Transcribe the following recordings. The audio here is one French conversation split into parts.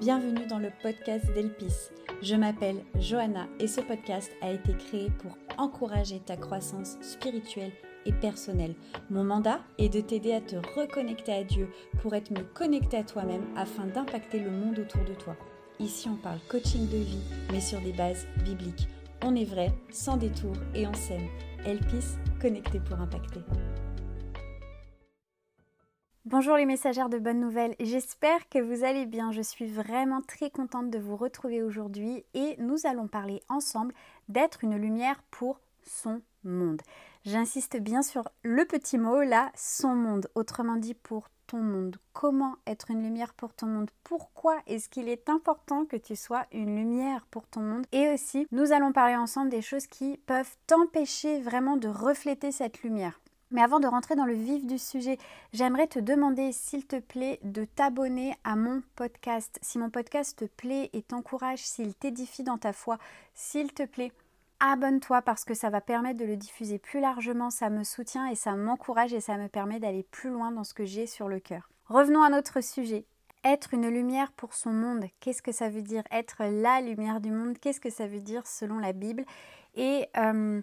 Bienvenue dans le podcast d'Elpis. Je m'appelle Johanna et ce podcast a été créé pour encourager ta croissance spirituelle et personnelle. Mon mandat est de t'aider à te reconnecter à Dieu pour être mieux connecté à toi-même afin d'impacter le monde autour de toi. Ici, on parle coaching de vie, mais sur des bases bibliques. On est vrai, sans détour et en scène. Elpis, connecté pour impacter. Bonjour les messagères de bonnes nouvelles, j'espère que vous allez bien, je suis vraiment très contente de vous retrouver aujourd'hui et nous allons parler ensemble d'être une lumière pour son monde. J'insiste bien sur le petit mot là, son monde, autrement dit pour ton monde. Comment être une lumière pour ton monde Pourquoi est-ce qu'il est important que tu sois une lumière pour ton monde Et aussi, nous allons parler ensemble des choses qui peuvent t'empêcher vraiment de refléter cette lumière. Mais avant de rentrer dans le vif du sujet, j'aimerais te demander, s'il te plaît, de t'abonner à mon podcast. Si mon podcast te plaît et t'encourage, s'il t'édifie dans ta foi, s'il te plaît, abonne-toi parce que ça va permettre de le diffuser plus largement, ça me soutient et ça m'encourage et ça me permet d'aller plus loin dans ce que j'ai sur le cœur. Revenons à notre sujet. Être une lumière pour son monde, qu'est-ce que ça veut dire Être la lumière du monde, qu'est-ce que ça veut dire selon la Bible Et euh,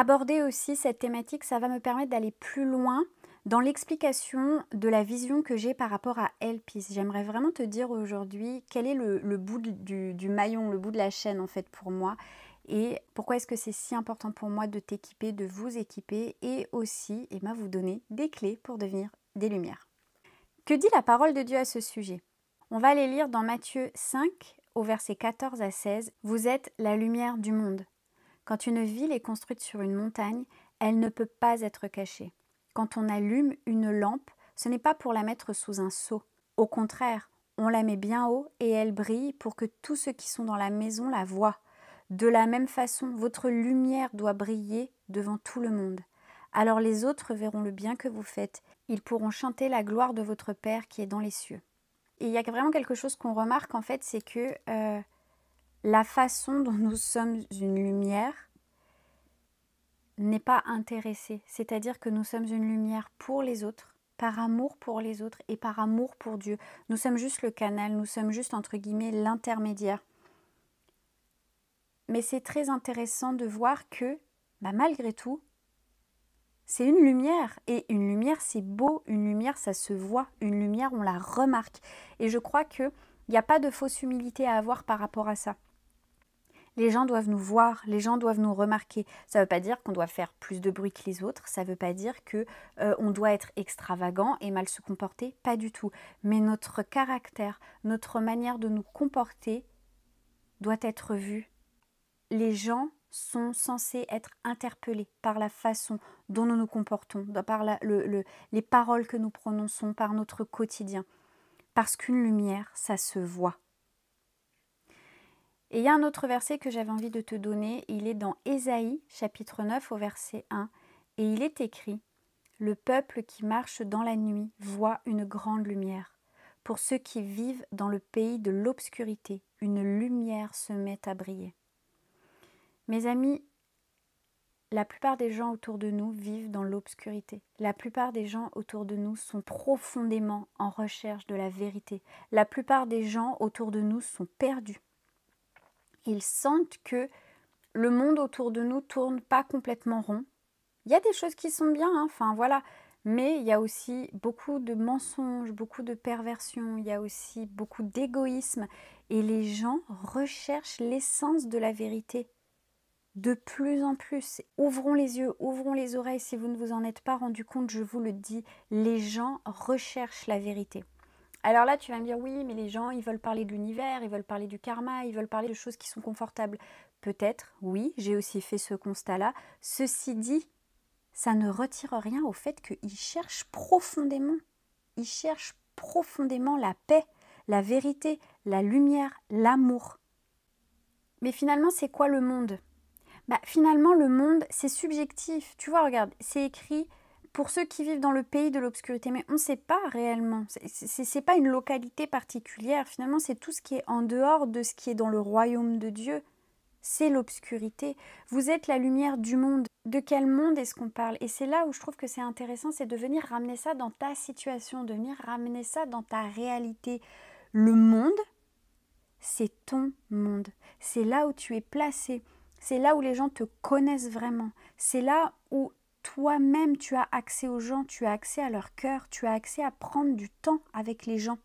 Aborder aussi cette thématique, ça va me permettre d'aller plus loin dans l'explication de la vision que j'ai par rapport à Helpis. J'aimerais vraiment te dire aujourd'hui quel est le, bout du, maillon, le bout de la chaîne en fait pour moi et pourquoi est-ce que c'est si important pour moi de t'équiper, de vous équiper et aussi et eh ben, vous donner des clés pour devenir des lumières. Que dit la parole de Dieu à ce sujet On va aller lire dans Matthieu 5 au verset 14 à 16. Vous êtes la lumière du monde. Quand une ville est construite sur une montagne, elle ne peut pas être cachée. Quand on allume une lampe, ce n'est pas pour la mettre sous un seau. Au contraire, on la met bien haut et elle brille pour que tous ceux qui sont dans la maison la voient. De la même façon, votre lumière doit briller devant tout le monde. Alors les autres verront le bien que vous faites, ils pourront chanter la gloire de votre Père qui est dans les cieux. Et il y a vraiment quelque chose qu'on remarque en fait, c'est que euh, la façon dont nous sommes une lumière n'est pas intéressée. C'est-à-dire que nous sommes une lumière pour les autres, par amour pour les autres et par amour pour Dieu. Nous sommes juste le canal, nous sommes juste entre guillemets l'intermédiaire. Mais c'est très intéressant de voir que, bah, malgré tout, c'est une lumière. Et une lumière, c'est beau. Une lumière, ça se voit. Une lumière, on la remarque. Et je crois qu'il n'y a pas de fausse humilité à avoir par rapport à ça. Les gens doivent nous voir, les gens doivent nous remarquer. Ça ne veut pas dire qu'on doit faire plus de bruit que les autres, ça ne veut pas dire que euh, on doit être extravagant et mal se comporter, pas du tout. Mais notre caractère, notre manière de nous comporter doit être vue. Les gens sont censés être interpellés par la façon dont nous nous comportons, par les paroles que nous prononçons, par notre quotidien. Parce qu'une lumière, ça se voit. Et il y a un autre verset que j'avais envie de te donner, il est dans Ésaïe chapitre 9 au verset 1, et il est écrit, Le peuple qui marche dans la nuit voit une grande lumière. Pour ceux qui vivent dans le pays de l'obscurité, une lumière se met à briller. Mes amis, la plupart des gens autour de nous vivent dans l'obscurité. La plupart des gens autour de nous sont profondément en recherche de la vérité. La plupart des gens autour de nous sont perdus ils sentent que le monde autour de nous tourne pas complètement rond. Il y a des choses qui sont bien, hein, enfin voilà, mais il y a aussi beaucoup de mensonges, beaucoup de perversions, il y a aussi beaucoup d'égoïsme et les gens recherchent l'essence de la vérité de plus en plus. Ouvrons les yeux, ouvrons les oreilles si vous ne vous en êtes pas rendu compte, je vous le dis, les gens recherchent la vérité. Alors là, tu vas me dire, oui, mais les gens, ils veulent parler de l'univers, ils veulent parler du karma, ils veulent parler de choses qui sont confortables. Peut-être, oui, j'ai aussi fait ce constat-là. Ceci dit, ça ne retire rien au fait qu'ils cherchent profondément, ils cherchent profondément la paix, la vérité, la lumière, l'amour. Mais finalement, c'est quoi le monde bah, Finalement, le monde, c'est subjectif. Tu vois, regarde, c'est écrit pour ceux qui vivent dans le pays de l'obscurité, mais on ne sait pas réellement. Ce n'est pas une localité particulière, finalement, c'est tout ce qui est en dehors de ce qui est dans le royaume de Dieu. C'est l'obscurité. Vous êtes la lumière du monde. De quel monde est-ce qu'on parle Et c'est là où je trouve que c'est intéressant, c'est de venir ramener ça dans ta situation, de venir ramener ça dans ta réalité. Le monde, c'est ton monde. C'est là où tu es placé. C'est là où les gens te connaissent vraiment. C'est là où toi-même, tu as accès aux gens, tu as accès à leur cœur, tu as accès à prendre du temps avec les gens.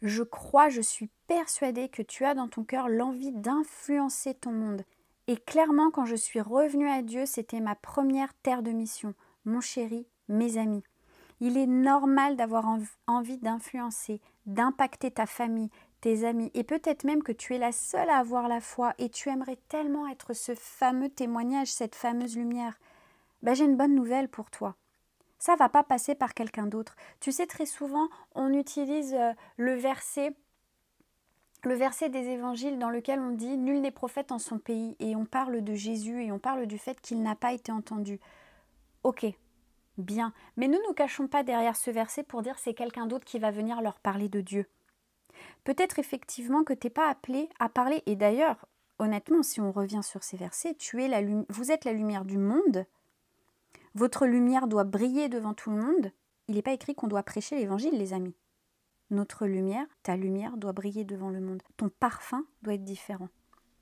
Je crois, je suis persuadée que tu as dans ton cœur l'envie d'influencer ton monde. Et clairement, quand je suis revenue à Dieu, c'était ma première terre de mission, mon chéri, mes amis. Il est normal d'avoir envie d'influencer, d'impacter ta famille, tes amis, et peut-être même que tu es la seule à avoir la foi, et tu aimerais tellement être ce fameux témoignage, cette fameuse lumière. Bah, j'ai une bonne nouvelle pour toi. Ça va pas passer par quelqu'un d'autre. Tu sais, très souvent, on utilise euh, le verset le verset des évangiles dans lequel on dit Nul n'est prophète en son pays, et on parle de Jésus et on parle du fait qu'il n'a pas été entendu. Ok, bien, mais ne nous cachons pas derrière ce verset pour dire c'est quelqu'un d'autre qui va venir leur parler de Dieu. Peut-être effectivement que tu n'es pas appelé à parler, et d'ailleurs, honnêtement, si on revient sur ces versets, tu es vous êtes la lumière du monde, votre lumière doit briller devant tout le monde. Il n'est pas écrit qu'on doit prêcher l'évangile, les amis. Notre lumière, ta lumière doit briller devant le monde. Ton parfum doit être différent.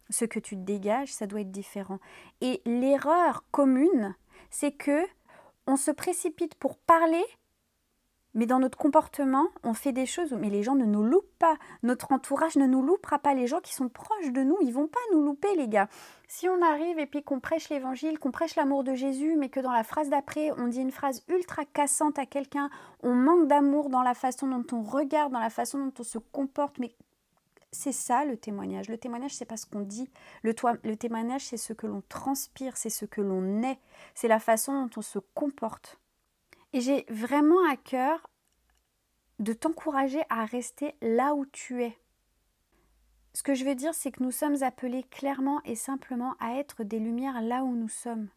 Ce que tu dégages, ça doit être différent. Et l'erreur commune, c'est que on se précipite pour parler mais dans notre comportement, on fait des choses, mais les gens ne nous loupent pas. Notre entourage ne nous loupera pas. Les gens qui sont proches de nous, ils vont pas nous louper, les gars. Si on arrive et puis qu'on prêche l'évangile, qu'on prêche l'amour de Jésus, mais que dans la phrase d'après, on dit une phrase ultra cassante à quelqu'un, on manque d'amour dans la façon dont on regarde, dans la façon dont on se comporte, mais c'est ça le témoignage. Le témoignage, c'est pas ce qu'on dit. le témoignage, c'est ce que l'on transpire, c'est ce que l'on est, c'est la façon dont on se comporte. Et j'ai vraiment à cœur de t'encourager à rester là où tu es. Ce que je veux dire, c'est que nous sommes appelés clairement et simplement à être des lumières là où nous sommes.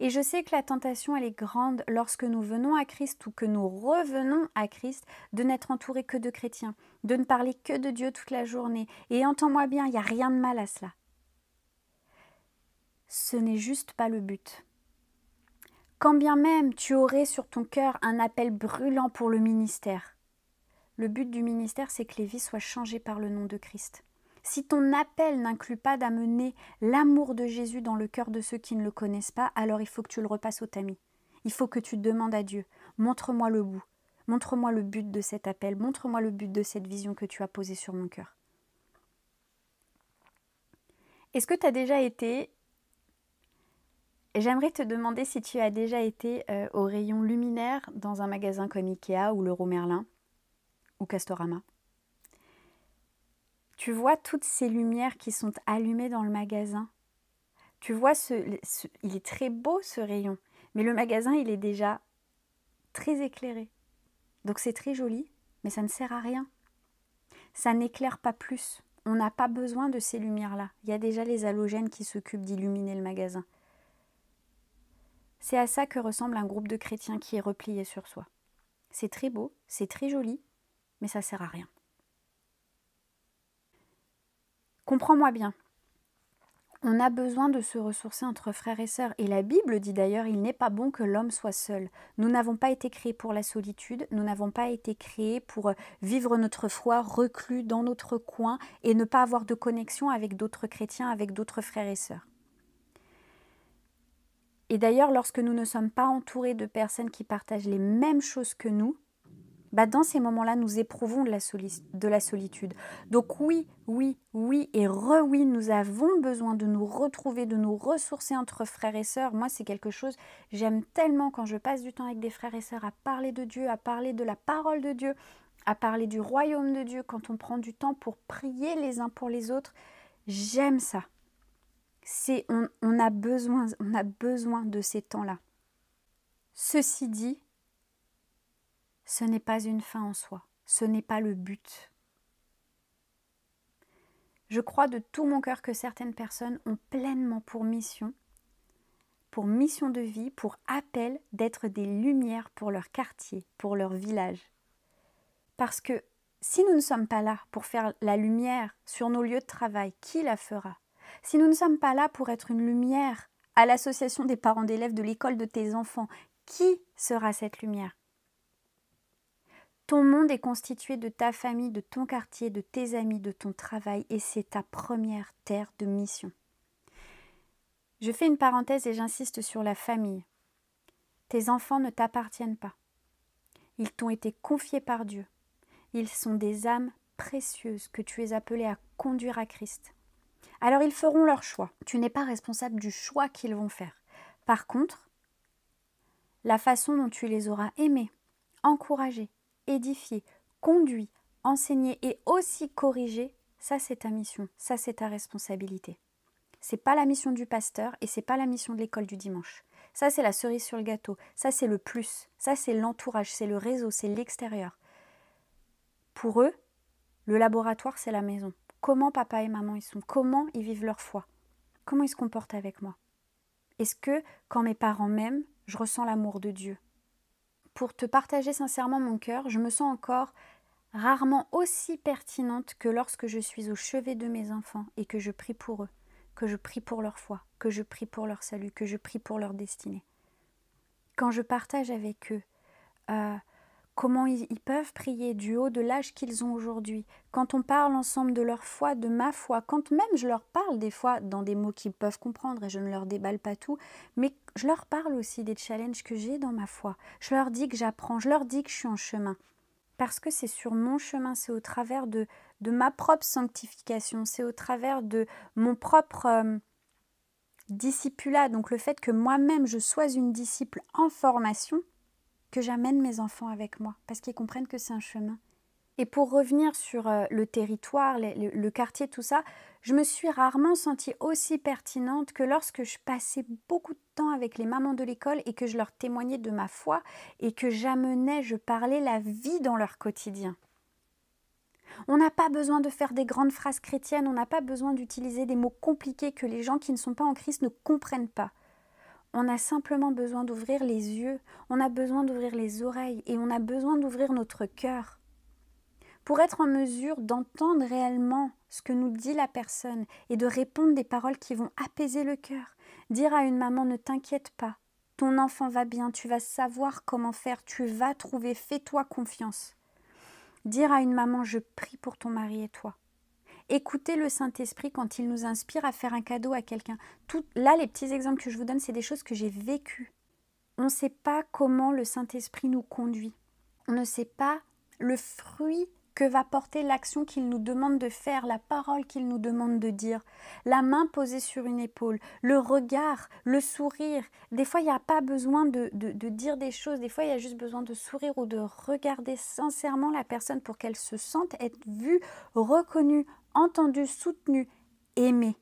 Et je sais que la tentation, elle est grande lorsque nous venons à Christ ou que nous revenons à Christ de n'être entourés que de chrétiens, de ne parler que de Dieu toute la journée. Et entends-moi bien, il n'y a rien de mal à cela. Ce n'est juste pas le but quand bien même tu aurais sur ton cœur un appel brûlant pour le ministère. Le but du ministère, c'est que les vies soient changées par le nom de Christ. Si ton appel n'inclut pas d'amener l'amour de Jésus dans le cœur de ceux qui ne le connaissent pas, alors il faut que tu le repasses au tamis. Il faut que tu demandes à Dieu, montre-moi le bout, montre-moi le but de cet appel, montre-moi le but de cette vision que tu as posée sur mon cœur. Est-ce que tu as déjà été J'aimerais te demander si tu as déjà été euh, au rayon luminaire dans un magasin comme Ikea ou Leroy Merlin ou Castorama. Tu vois toutes ces lumières qui sont allumées dans le magasin. Tu vois, ce, il est très beau ce rayon, mais le magasin, il est déjà très éclairé. Donc c'est très joli, mais ça ne sert à rien. Ça n'éclaire pas plus. On n'a pas besoin de ces lumières-là. Il y a déjà les halogènes qui s'occupent d'illuminer le magasin. C'est à ça que ressemble un groupe de chrétiens qui est replié sur soi. C'est très beau, c'est très joli, mais ça ne sert à rien. Comprends-moi bien. On a besoin de se ressourcer entre frères et sœurs. Et la Bible dit d'ailleurs, il n'est pas bon que l'homme soit seul. Nous n'avons pas été créés pour la solitude, nous n'avons pas été créés pour vivre notre foi reclus dans notre coin et ne pas avoir de connexion avec d'autres chrétiens, avec d'autres frères et sœurs. Et d'ailleurs, lorsque nous ne sommes pas entourés de personnes qui partagent les mêmes choses que nous, bah dans ces moments-là, nous éprouvons de la, de la, solitude. Donc oui, oui, oui et re-oui, nous avons besoin de nous retrouver, de nous ressourcer entre frères et sœurs. Moi, c'est quelque chose, j'aime tellement quand je passe du temps avec des frères et sœurs à parler de Dieu, à parler de la parole de Dieu, à parler du royaume de Dieu, quand on prend du temps pour prier les uns pour les autres. J'aime ça c'est on, a besoin, on a besoin de ces temps-là. Ceci dit, ce n'est pas une fin en soi, ce n'est pas le but. Je crois de tout mon cœur que certaines personnes ont pleinement pour mission, pour mission de vie, pour appel d'être des lumières pour leur quartier, pour leur village. Parce que si nous ne sommes pas là pour faire la lumière sur nos lieux de travail, qui la fera si nous ne sommes pas là pour être une lumière à l'association des parents d'élèves de l'école de tes enfants, qui sera cette lumière Ton monde est constitué de ta famille, de ton quartier, de tes amis, de ton travail, et c'est ta première terre de mission. Je fais une parenthèse et j'insiste sur la famille. Tes enfants ne t'appartiennent pas. Ils t'ont été confiés par Dieu. Ils sont des âmes précieuses que tu es appelé à conduire à Christ. Alors ils feront leur choix. Tu n'es pas responsable du choix qu'ils vont faire. Par contre, la façon dont tu les auras aimés, encouragés, édifiés, conduits, enseignés et aussi corrigés, ça c'est ta mission, ça c'est ta responsabilité. C'est pas la mission du pasteur et c'est pas la mission de l'école du dimanche. Ça c'est la cerise sur le gâteau, ça c'est le plus, ça c'est l'entourage, c'est le réseau, c'est l'extérieur. Pour eux, le laboratoire c'est la maison comment papa et maman ils sont, comment ils vivent leur foi, comment ils se comportent avec moi. Est-ce que quand mes parents m'aiment, je ressens l'amour de Dieu Pour te partager sincèrement mon cœur, je me sens encore rarement aussi pertinente que lorsque je suis au chevet de mes enfants et que je prie pour eux, que je prie pour leur foi, que je prie pour leur salut, que je prie pour leur destinée. Quand je partage avec eux, euh, comment ils, peuvent prier du haut de l'âge qu'ils ont aujourd'hui. Quand on parle ensemble de leur foi, de ma foi, quand même je leur parle des fois dans des mots qu'ils peuvent comprendre et je ne leur déballe pas tout, mais je leur parle aussi des challenges que j'ai dans ma foi. Je leur dis que j'apprends, je leur dis que je suis en chemin. Parce que c'est sur mon chemin, c'est au travers de, ma propre sanctification, c'est au travers de mon propre euh, discipulat donc le fait que moi-même je sois une disciple en formation, que j'amène mes enfants avec moi, parce qu'ils comprennent que c'est un chemin. Et pour revenir sur euh, le territoire, le, quartier, tout ça, je me suis rarement sentie aussi pertinente que lorsque je passais beaucoup de temps avec les mamans de l'école et que je leur témoignais de ma foi et que j'amenais, je parlais la vie dans leur quotidien. On n'a pas besoin de faire des grandes phrases chrétiennes, on n'a pas besoin d'utiliser des mots compliqués que les gens qui ne sont pas en Christ ne comprennent pas. On a simplement besoin d'ouvrir les yeux, on a besoin d'ouvrir les oreilles et on a besoin d'ouvrir notre cœur pour être en mesure d'entendre réellement ce que nous dit la personne et de répondre des paroles qui vont apaiser le cœur. Dire à une maman ne t'inquiète pas, ton enfant va bien, tu vas savoir comment faire, tu vas trouver, fais-toi confiance. Dire à une maman je prie pour ton mari et toi. Écoutez le Saint-Esprit quand il nous inspire à faire un cadeau à quelqu'un. Tout, là, les petits exemples que je vous donne, c'est des choses que j'ai vécues. On ne sait pas comment le Saint-Esprit nous conduit. On ne sait pas le fruit que va porter l'action qu'il nous demande de faire, la parole qu'il nous demande de dire, la main posée sur une épaule, le regard, le sourire. Des fois, il n'y a pas besoin de, de, dire des choses, des fois, il y a juste besoin de sourire ou de regarder sincèrement la personne pour qu'elle se sente être vue, reconnue, entendu, soutenu, aimé.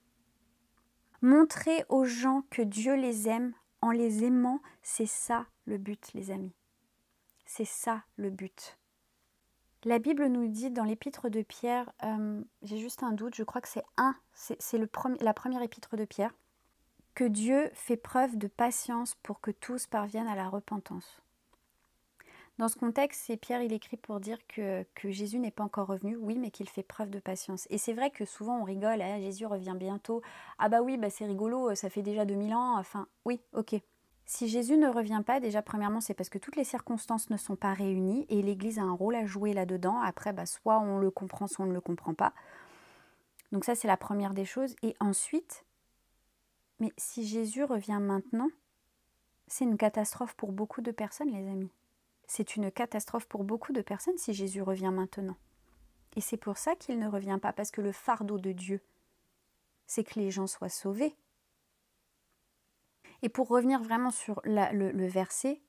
Montrer aux gens que Dieu les aime en les aimant, c'est ça le but, les amis. C'est ça le but. La Bible nous dit dans l'épître de Pierre, euh, j'ai juste un doute, je crois que c'est un, c'est la première épître de Pierre, que Dieu fait preuve de patience pour que tous parviennent à la repentance. Dans ce contexte, Pierre, il écrit pour dire que, Jésus n'est pas encore revenu, oui, mais qu'il fait preuve de patience. Et c'est vrai que souvent on rigole, hein, Jésus revient bientôt, ah bah oui, bah c'est rigolo, euh, ça fait déjà 2000 ans, enfin oui, ok. Si Jésus ne revient pas, déjà premièrement, c'est parce que toutes les circonstances ne sont pas réunies et l'Église a un rôle à jouer là-dedans. Après, bah, soit on le comprend, soit on ne le comprend pas. Donc ça, c'est la première des choses. Et ensuite, mais si Jésus revient maintenant, c'est une catastrophe pour beaucoup de personnes, les amis. C'est une catastrophe pour beaucoup de personnes si Jésus revient maintenant. Et c'est pour ça qu'il ne revient pas, parce que le fardeau de Dieu, c'est que les gens soient sauvés. Et pour revenir vraiment sur le, verset,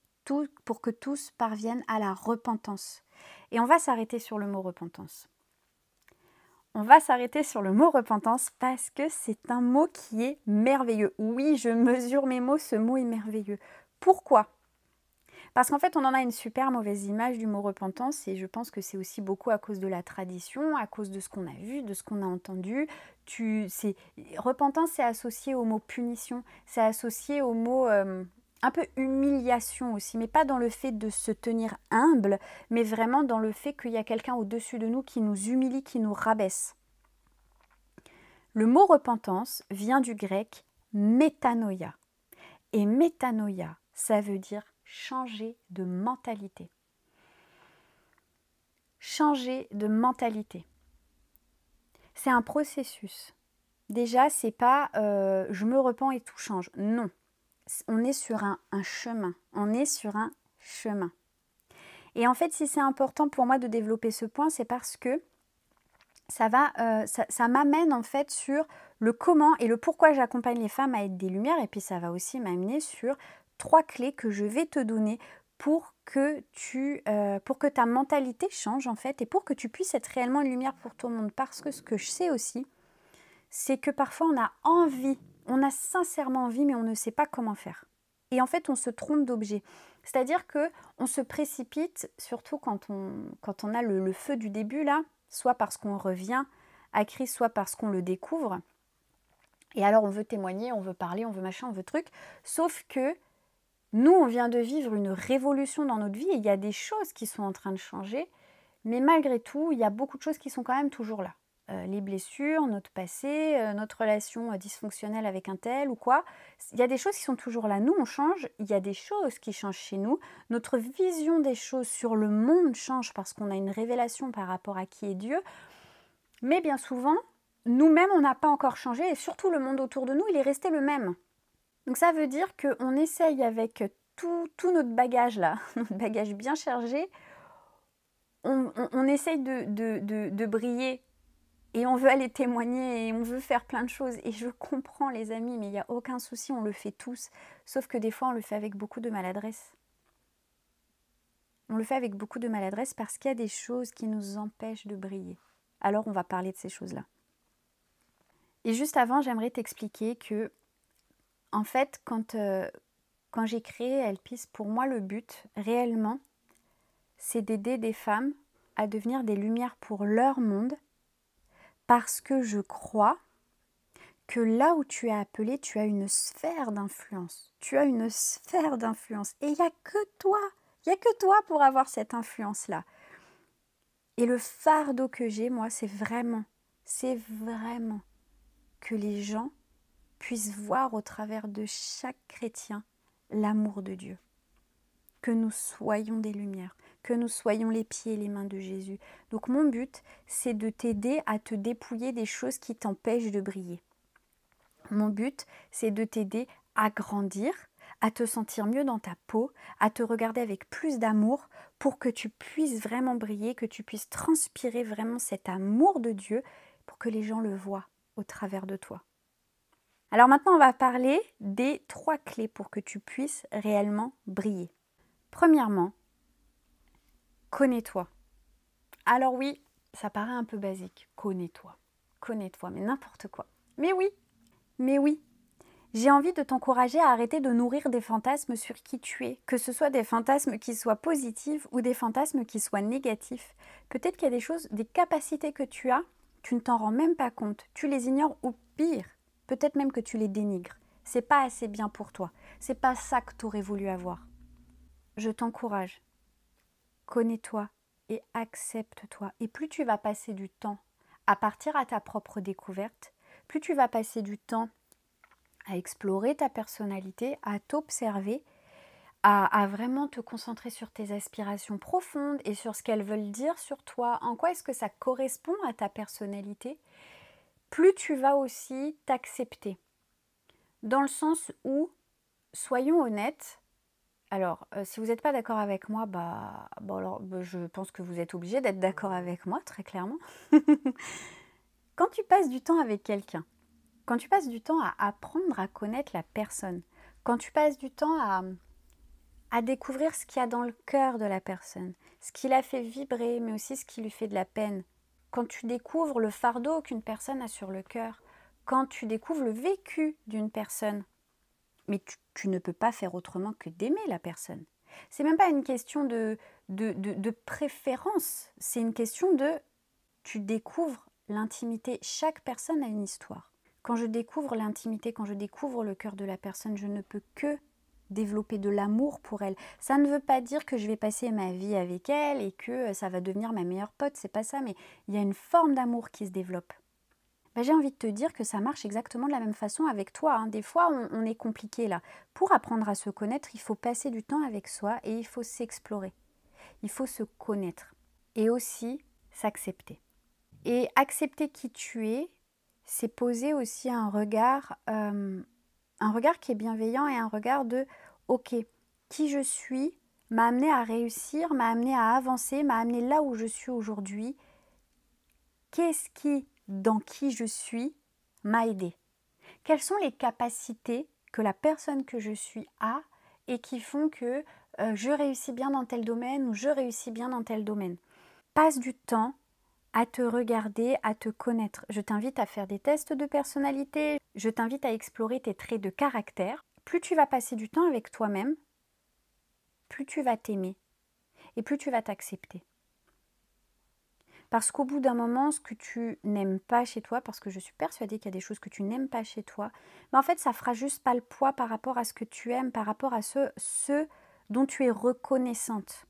pour que tous parviennent à la repentance. Et on va s'arrêter sur le mot repentance. On va s'arrêter sur le mot repentance parce que c'est un mot qui est merveilleux. Oui, je mesure mes mots, ce mot est merveilleux. Pourquoi parce qu'en fait, on en a une super mauvaise image du mot repentance et je pense que c'est aussi beaucoup à cause de la tradition, à cause de ce qu'on a vu, de ce qu'on a entendu. c'est, repentance, c'est associé au mot punition, c'est associé au mot euh, un peu humiliation aussi, mais pas dans le fait de se tenir humble, mais vraiment dans le fait qu'il y a quelqu'un au-dessus de nous qui nous humilie, qui nous rabaisse. Le mot repentance vient du grec métanoïa. Et métanoïa, ça veut dire changer de mentalité. Changer de mentalité. C'est un processus. Déjà, c'est pas euh, je me repens et tout change. Non. On est sur un, chemin. On est sur un chemin. Et en fait, si c'est important pour moi de développer ce point, c'est parce que ça va, euh, ça m'amène en fait sur le comment et le pourquoi j'accompagne les femmes à être des lumières, et puis ça va aussi m'amener sur trois clés que je vais te donner pour que, tu, euh, pour que ta mentalité change en fait et pour que tu puisses être réellement une lumière pour tout le monde. Parce que ce que je sais aussi, c'est que parfois on a envie, on a sincèrement envie, mais on ne sait pas comment faire. Et en fait, on se trompe d'objet. C'est-à-dire que on se précipite, surtout quand on, quand on a le, le feu du début là, soit parce qu'on revient à Christ, soit parce qu'on le découvre. Et alors on veut témoigner, on veut parler, on veut machin, on veut truc. Sauf que nous, on vient de vivre une révolution dans notre vie et il y a des choses qui sont en train de changer, mais malgré tout, il y a beaucoup de choses qui sont quand même toujours là. Euh, les blessures, notre passé, euh, notre relation euh, dysfonctionnelle avec un tel ou quoi. Il y a des choses qui sont toujours là. Nous, on change, il y a des choses qui changent chez nous. Notre vision des choses sur le monde change parce qu'on a une révélation par rapport à qui est Dieu. Mais bien souvent, nous-mêmes, on n'a pas encore changé et surtout le monde autour de nous, il est resté le même. Donc ça veut dire qu'on essaye avec tout, tout, notre bagage là, notre bagage bien chargé, on, essaye de, de, de briller et on veut aller témoigner et on veut faire plein de choses. Et je comprends les amis, mais il n'y a aucun souci, on le fait tous. Sauf que des fois, on le fait avec beaucoup de maladresse. On le fait avec beaucoup de maladresse parce qu'il y a des choses qui nous empêchent de briller. Alors on va parler de ces choses-là. Et juste avant, j'aimerais t'expliquer que en fait, quand, euh, quand j'ai créé Elpis, pour moi, le but réellement, c'est d'aider des femmes à devenir des lumières pour leur monde parce que je crois que là où tu es appelé, tu as une sphère d'influence. Tu as une sphère d'influence. Et il n'y a que toi. Il n'y a que toi pour avoir cette influence-là. Et le fardeau que j'ai, moi, c'est vraiment, c'est vraiment que les gens puisse voir au travers de chaque chrétien l'amour de Dieu. Que nous soyons des lumières, que nous soyons les pieds et les mains de Jésus. Donc mon but, c'est de t'aider à te dépouiller des choses qui t'empêchent de briller. Mon but, c'est de t'aider à grandir, à te sentir mieux dans ta peau, à te regarder avec plus d'amour pour que tu puisses vraiment briller, que tu puisses transpirer vraiment cet amour de Dieu pour que les gens le voient au travers de toi. Alors maintenant, on va parler des trois clés pour que tu puisses réellement briller. Premièrement, connais-toi. Alors oui, ça paraît un peu basique, connais-toi. Connais-toi, mais n'importe quoi. Mais oui, mais oui. J'ai envie de t'encourager à arrêter de nourrir des fantasmes sur qui tu es, que ce soit des fantasmes qui soient positifs ou des fantasmes qui soient négatifs. Peut-être qu'il y a des choses, des capacités que tu as, tu ne t'en rends même pas compte, tu les ignores ou pire, Peut-être même que tu les dénigres. C'est pas assez bien pour toi. C'est pas ça que tu aurais voulu avoir. Je t'encourage. Connais-toi et accepte-toi. Et plus tu vas passer du temps à partir à ta propre découverte, plus tu vas passer du temps à explorer ta personnalité, à t'observer, à, vraiment te concentrer sur tes aspirations profondes et sur ce qu'elles veulent dire sur toi, en quoi est-ce que ça correspond à ta personnalité, plus tu vas aussi t'accepter. Dans le sens où, soyons honnêtes, alors euh, si vous n'êtes pas d'accord avec moi, bah, alors, bah, je pense que vous êtes obligé d'être d'accord avec moi, très clairement. quand tu passes du temps avec quelqu'un, quand tu passes du temps à apprendre à connaître la personne, quand tu passes du temps à, à découvrir ce qu'il y a dans le cœur de la personne, ce qui la fait vibrer, mais aussi ce qui lui fait de la peine, quand tu découvres le fardeau qu'une personne a sur le cœur, quand tu découvres le vécu d'une personne, mais tu, ne peux pas faire autrement que d'aimer la personne. C'est même pas une question de, de, de préférence, c'est une question de tu découvres l'intimité. Chaque personne a une histoire. Quand je découvre l'intimité, quand je découvre le cœur de la personne, je ne peux que développer de l'amour pour elle. Ça ne veut pas dire que je vais passer ma vie avec elle et que euh, ça va devenir ma meilleure pote, c'est pas ça, mais il y a une forme d'amour qui se développe. Ben, j'ai envie de te dire que ça marche exactement de la même façon avec toi. Hein. Des fois, on, est compliqué là. Pour apprendre à se connaître, il faut passer du temps avec soi et il faut s'explorer. Il faut se connaître et aussi s'accepter. Et accepter qui tu es, c'est poser aussi un regard euh, un regard qui est bienveillant et un regard de ok, qui je suis m'a amené à réussir, m'a amené à avancer, m'a amené là où je suis aujourd'hui. Qu'est-ce qui, dans qui je suis, m'a aidé Quelles sont les capacités que la personne que je suis a et qui font que euh, je réussis bien dans tel domaine ou je réussis bien dans tel domaine Passe du temps à te regarder, à te connaître. Je t'invite à faire des tests de personnalité, je t'invite à explorer tes traits de caractère. Plus tu vas passer du temps avec toi-même, plus tu vas t'aimer et plus tu vas t'accepter. Parce qu'au bout d'un moment, ce que tu n'aimes pas chez toi, parce que je suis persuadée qu'il y a des choses que tu n'aimes pas chez toi, mais en fait, ça fera juste pas le poids par rapport à ce que tu aimes, par rapport à ce, ce dont tu es reconnaissante.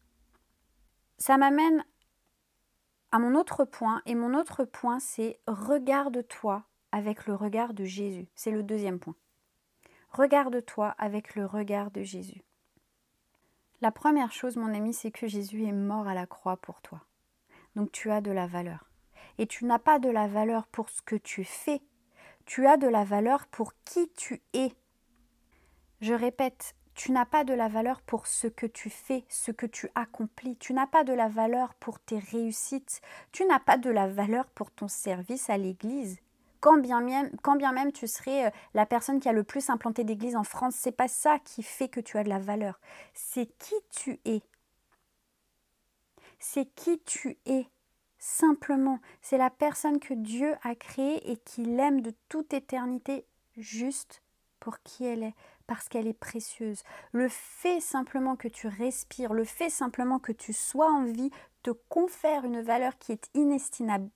Ça m'amène à mon autre point. Et mon autre point, c'est regarde-toi avec le regard de Jésus. C'est le deuxième point. Regarde-toi avec le regard de Jésus. La première chose, mon ami, c'est que Jésus est mort à la croix pour toi. Donc tu as de la valeur. Et tu n'as pas de la valeur pour ce que tu fais. Tu as de la valeur pour qui tu es. Je répète, tu n'as pas de la valeur pour ce que tu fais, ce que tu accomplis. Tu n'as pas de la valeur pour tes réussites. Tu n'as pas de la valeur pour ton service à l'Église. Quand bien, même, tu serais euh, la personne qui a le plus implanté d'église en France, c'est pas ça qui fait que tu as de la valeur. C'est qui tu es. C'est qui tu es. Simplement, c'est la personne que Dieu a créée et qu'il aime de toute éternité juste pour qui elle est, parce qu'elle est précieuse. Le fait simplement que tu respires, le fait simplement que tu sois en vie te confère une valeur qui est inestimable.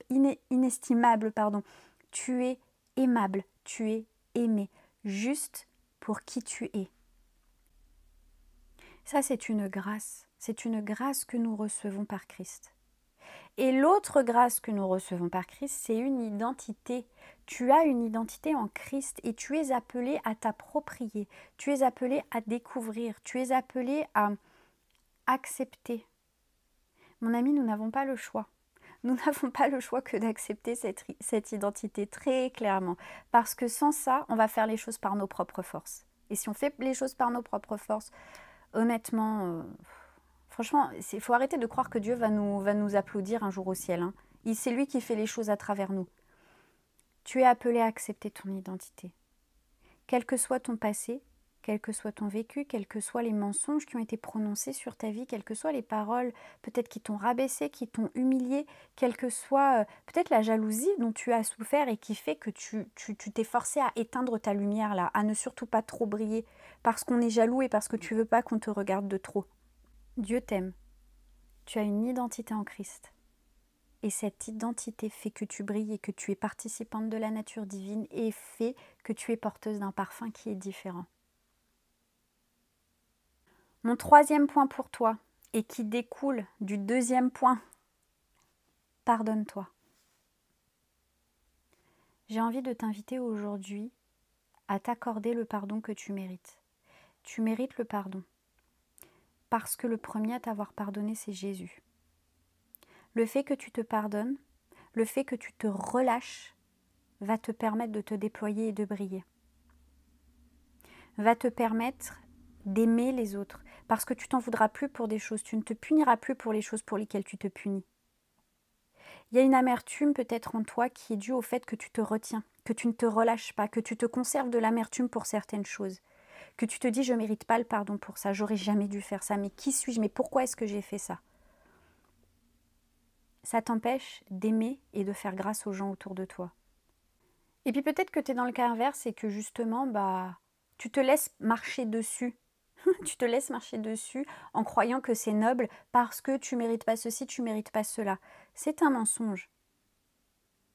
inestimable pardon. Tu es aimable, tu es aimé, juste pour qui tu es. Ça, c'est une grâce. C'est une grâce que nous recevons par Christ. Et l'autre grâce que nous recevons par Christ, c'est une identité. Tu as une identité en Christ et tu es appelé à t'approprier, tu es appelé à découvrir, tu es appelé à accepter. Mon ami, nous n'avons pas le choix. Nous n'avons pas le choix que d'accepter cette, identité très clairement, parce que sans ça, on va faire les choses par nos propres forces. Et si on fait les choses par nos propres forces, honnêtement, euh, franchement, il faut arrêter de croire que Dieu va nous, va nous applaudir un jour au ciel. Hein. C'est lui qui fait les choses à travers nous. Tu es appelé à accepter ton identité. Quel que soit ton passé, quel que soit ton vécu, quels que soient les mensonges qui ont été prononcés sur ta vie, quelles que soient les paroles peut-être qui t'ont rabaissé, qui t'ont humilié, quelle que soit euh, peut-être la jalousie dont tu as souffert et qui fait que tu, t'es forcé à éteindre ta lumière là, à ne surtout pas trop briller, parce qu'on est jaloux et parce que tu veux pas qu'on te regarde de trop. Dieu t'aime. Tu as une identité en Christ. Et cette identité fait que tu brilles et que tu es participante de la nature divine et fait que tu es porteuse d'un parfum qui est différent. Mon troisième point pour toi, et qui découle du deuxième point, pardonne-toi. J'ai envie de t'inviter aujourd'hui à t'accorder le pardon que tu mérites. Tu mérites le pardon. Parce que le premier à t'avoir pardonné, c'est Jésus le fait que tu te pardonnes, le fait que tu te relâches, va te permettre de te déployer et de briller. Va te permettre d'aimer les autres, parce que tu t'en voudras plus pour des choses, tu ne te puniras plus pour les choses pour lesquelles tu te punis. Il y a une amertume peut-être en toi qui est due au fait que tu te retiens, que tu ne te relâches pas, que tu te conserves de l'amertume pour certaines choses, que tu te dis je mérite pas le pardon pour ça, j'aurais jamais dû faire ça, mais qui suis-je, mais pourquoi est-ce que j'ai fait ça ça t'empêche d'aimer et de faire grâce aux gens autour de toi. Et puis peut-être que tu es dans le cas inverse et que justement, bah, tu te laisses marcher dessus. tu te laisses marcher dessus en croyant que c'est noble parce que tu mérites pas ceci, tu mérites pas cela. C'est un mensonge.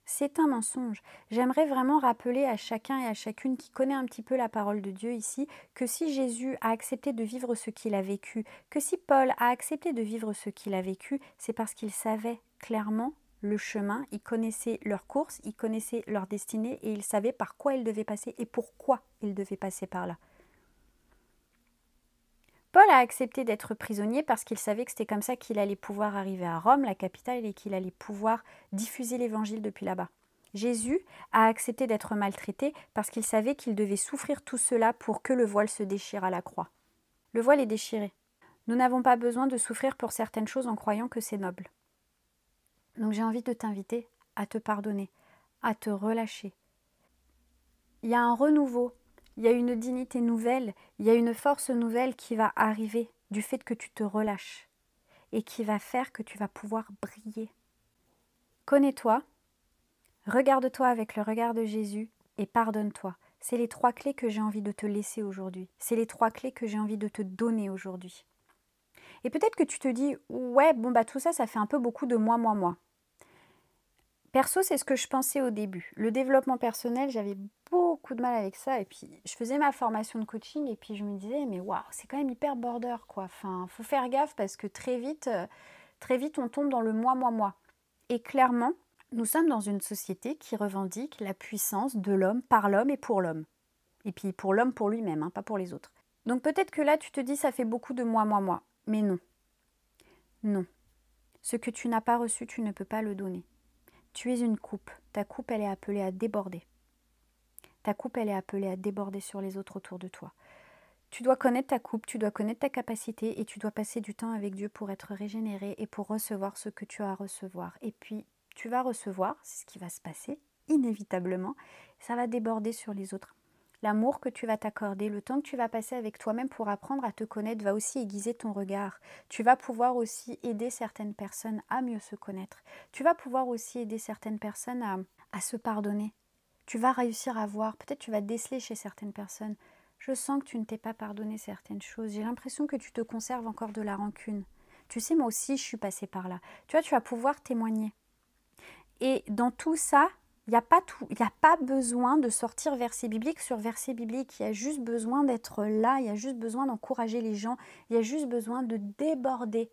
C'est un mensonge. J'aimerais vraiment rappeler à chacun et à chacune qui connaît un petit peu la parole de Dieu ici que si Jésus a accepté de vivre ce qu'il a vécu, que si Paul a accepté de vivre ce qu'il a vécu, c'est parce qu'il savait clairement le chemin, ils connaissaient leur course, ils connaissaient leur destinée et ils savaient par quoi ils devaient passer et pourquoi ils devaient passer par là. Paul a accepté d'être prisonnier parce qu'il savait que c'était comme ça qu'il allait pouvoir arriver à Rome, la capitale, et qu'il allait pouvoir diffuser l'évangile depuis là-bas. Jésus a accepté d'être maltraité parce qu'il savait qu'il devait souffrir tout cela pour que le voile se déchire à la croix. Le voile est déchiré. Nous n'avons pas besoin de souffrir pour certaines choses en croyant que c'est noble. Donc j'ai envie de t'inviter à te pardonner, à te relâcher. Il y a un renouveau, il y a une dignité nouvelle, il y a une force nouvelle qui va arriver du fait que tu te relâches et qui va faire que tu vas pouvoir briller. Connais-toi, regarde-toi avec le regard de Jésus et pardonne-toi. C'est les trois clés que j'ai envie de te laisser aujourd'hui. C'est les trois clés que j'ai envie de te donner aujourd'hui. Et peut-être que tu te dis, ouais, bon, bah tout ça, ça fait un peu beaucoup de moi, moi, moi. Perso, c'est ce que je pensais au début. Le développement personnel, j'avais beaucoup de mal avec ça. Et puis, je faisais ma formation de coaching et puis je me disais, mais waouh, c'est quand même hyper border, quoi. Enfin, faut faire gaffe parce que très vite, euh, très vite, on tombe dans le moi, moi, moi. Et clairement, nous sommes dans une société qui revendique la puissance de l'homme par l'homme et pour l'homme. Et puis pour l'homme, pour lui-même, hein, pas pour les autres. Donc peut-être que là, tu te dis, ça fait beaucoup de moi, moi, moi. Mais non. Non. Ce que tu n'as pas reçu, tu ne peux pas le donner. Tu es une coupe. Ta coupe, elle est appelée à déborder. Ta coupe, elle est appelée à déborder sur les autres autour de toi. Tu dois connaître ta coupe, tu dois connaître ta capacité et tu dois passer du temps avec Dieu pour être régénéré et pour recevoir ce que tu as à recevoir. Et puis, tu vas recevoir, c'est ce qui va se passer, inévitablement, ça va déborder sur les autres. L'amour que tu vas t'accorder, le temps que tu vas passer avec toi-même pour apprendre à te connaître va aussi aiguiser ton regard. Tu vas pouvoir aussi aider certaines personnes à mieux se connaître. Tu vas pouvoir aussi aider certaines personnes à, se pardonner. Tu vas réussir à voir, peut-être tu vas déceler chez certaines personnes. Je sens que tu ne t'es pas pardonné certaines choses. J'ai l'impression que tu te conserves encore de la rancune. Tu sais, moi aussi, je suis passée par là. Tu vois, tu vas pouvoir témoigner. Et dans tout ça, il n'y a, pas tout, a pas besoin de sortir verset biblique sur verset biblique. Il y a juste besoin d'être là, il y a juste besoin d'encourager les gens, il y a juste besoin de déborder,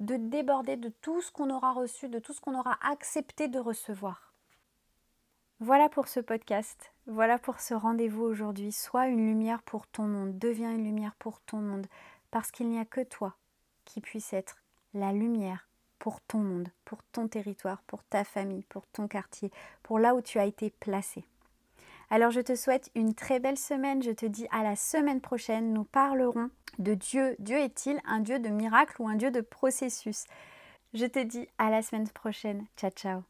de déborder de tout ce qu'on aura reçu, de tout ce qu'on aura accepté de recevoir. Voilà pour ce podcast, voilà pour ce rendez-vous aujourd'hui. Sois une lumière pour ton monde, deviens une lumière pour ton monde, parce qu'il n'y a que toi qui puisse être la lumière pour ton monde, pour ton territoire, pour ta famille, pour ton quartier, pour là où tu as été placé. Alors je te souhaite une très belle semaine, je te dis à la semaine prochaine, nous parlerons de Dieu. Dieu est-il un Dieu de miracle ou un Dieu de processus Je te dis à la semaine prochaine, ciao ciao.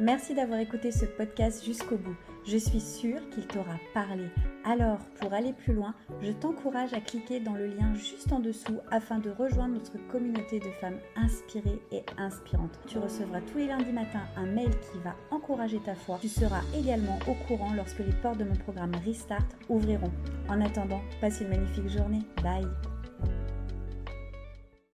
Merci d'avoir écouté ce podcast jusqu'au bout. Je suis sûre qu'il t'aura parlé. Alors, pour aller plus loin, je t'encourage à cliquer dans le lien juste en dessous afin de rejoindre notre communauté de femmes inspirées et inspirantes. Tu recevras tous les lundis matin un mail qui va encourager ta foi. Tu seras également au courant lorsque les portes de mon programme Restart ouvriront. En attendant, passe une magnifique journée. Bye